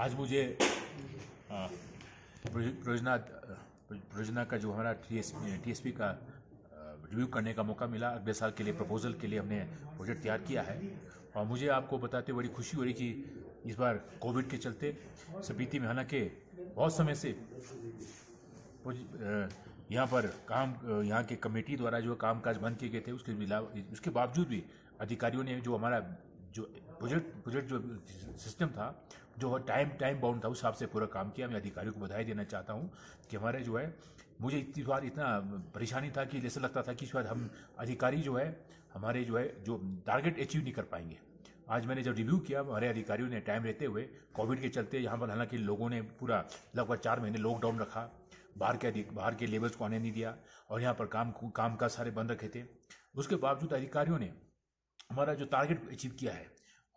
आज मुझे परियोजना परियोजना का जो हमारा टी एस पी का रिव्यू करने का मौका मिला अगले साल के लिए प्रपोजल के लिए हमने प्रोजेक्ट तैयार किया है और मुझे आपको बताते बड़ी खुशी हो रही कि इस बार कोविड के चलते स्पीति में हालांकि बहुत समय से यहाँ पर काम यहाँ के कमेटी द्वारा जो कामकाज बंद किए गए थे उसके उसके बावजूद भी अधिकारियों ने जो हमारा जो बजट बजट जो सिस्टम था जो टाइम टाइम बाउंड था उस हिसाब से पूरा काम किया मैं अधिकारियों को बधाई देना चाहता हूँ कि हमारे जो है मुझे इतनी बार इतना परेशानी था कि जैसे लगता था कि शायद हम अधिकारी जो है हमारे जो है जो टारगेट अचीव नहीं कर पाएंगे आज मैंने जब रिव्यू किया हमारे अधिकारियों ने टाइम रहते हुए कोविड के चलते यहाँ पर हालांकि लोगों ने पूरा लगभग चार महीने लॉकडाउन रखा बाहर के बाहर के लेबर्स को आने नहीं दिया और यहाँ पर काम काम काज सारे बंद रखे थे उसके बावजूद अधिकारियों ने हमारा जो टारगेट अचीव किया है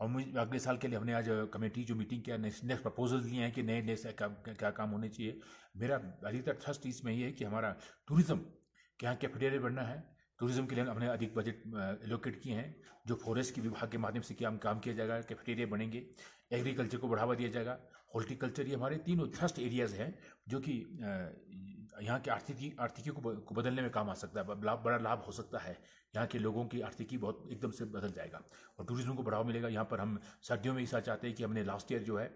और अगले साल के लिए हमने आज कमेटी जो मीटिंग किया नेक्स्ट नेक्स्ट प्रपोजल दिए हैं कि नए नए क्या, क्या काम होने चाहिए मेरा अधिकतर थ्रस्ट इसमें ये है कि हमारा टूरिज़्म के यहाँ कैफेटेरिया बढ़ना है टूरिज़्म के लिए हमने अधिक बजट एलोकेट किए हैं जो फॉरेस्ट के विभाग के माध्यम से हम काम किया जाएगा कैफेटेरिया बनेंगे एग्रीकल्चर को बढ़ावा दिया जाएगा हॉर्टिकल्चर ये हमारे तीनों थ्रस्ट एरियाज़ हैं जो कि यहाँ की आर्थिकी आर्थिकी को, को बदलने में काम आ सकता है लाभ बड़ा लाभ हो सकता है यहाँ के लोगों की आर्थिकी बहुत एकदम से बदल जाएगा और टूरिज्म को बढ़ावा मिलेगा यहाँ पर हम सर्दियों में ऐसा चाहते हैं कि हमने लास्ट ईयर जो है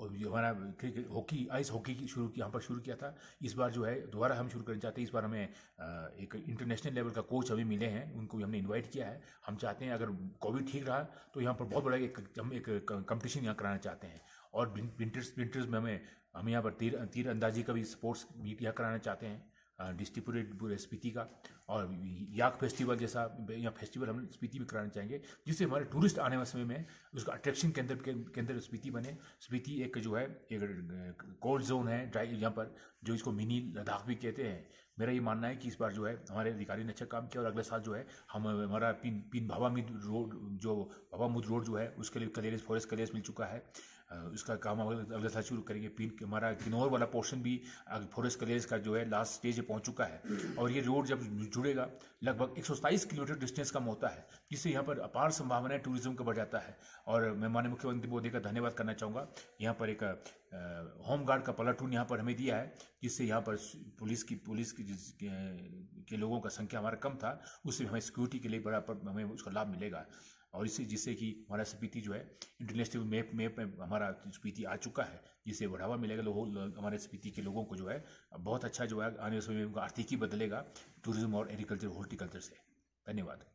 और हमारा क्रिकेट हॉकी आइस हॉकी की शुरू यहाँ पर शुरू किया था इस बार जो है दोबारा हम शुरू करना चाहते हैं इस बार हमें एक इंटरनेशनल लेवल का कोच हमें मिले हैं उनको भी हमने इनवाइट किया है हम चाहते हैं अगर कोविड ठीक रहा तो यहाँ पर बहुत बड़ा एक हम एक कंपटीशन यहाँ कराना चाहते हैं और विंटर्स विंटर्स में हमें हम यहाँ पर तीर तीर अंदाजी का भी स्पोर्ट्स मीट यहाँ कराना चाहते हैं डिस्ट्रीब्यूटेड स्पीति का और याक फेस्टिवल जैसा या फेस्टिवल हम स्पीति में कराना चाहेंगे जिससे हमारे टूरिस्ट आने वाले समय में उसका अट्रैक्शन के अंदर के अंदर स्पीति बने स्पीति एक जो है एक कोल्ड जोन है ड्राई यहाँ पर जो इसको मिनी लद्दाख भी कहते हैं मेरा ये मानना है कि इस बार जो है हमारे अधिकारी ने अच्छा काम किया और अगले साल जो है हम हमारा पिन पिन भावामिद रोड जो भावामुद रोड जो है उसके लिए कलेरियस फॉरेस्ट कलेरियस मिल चुका है उसका काम अगले अगले साल शुरू करेंगे पीन हमारा किन्नौर वाला पोर्शन भी फॉरेस्ट कलेज का जो है लास्ट स्टेज पहुंच चुका है और ये रोड जब जुड़ेगा लगभग एक किलोमीटर डिस्टेंस कम होता है जिससे यहाँ पर अपार संभावना है टूरिज्म का बढ़ जाता है और मैं माननीय मुख्यमंत्री मोदी का धन्यवाद करना चाहूँगा यहाँ पर एक होम गार्ड का पलाटून यहाँ पर हमें दिया है जिससे यहाँ पर पुलिस की पुलिस की के लोगों का संख्या हमारा कम था उससे हमें सिक्योरिटी के लिए बड़ा हमें उसका लाभ मिलेगा और इसी जिससे कि हमारा स्पीति जो है इंटरनेशनल मैप मैप में हमारा स्पीति आ चुका है जिससे बढ़ावा मिलेगा लोगों हमारे स्पीति के लोगों को जो है बहुत अच्छा जो है आने वाले समय में उनका आर्थिकी बदलेगा टूरिज्म और एग्रीकल्चर हॉर्टिकल्चर से धन्यवाद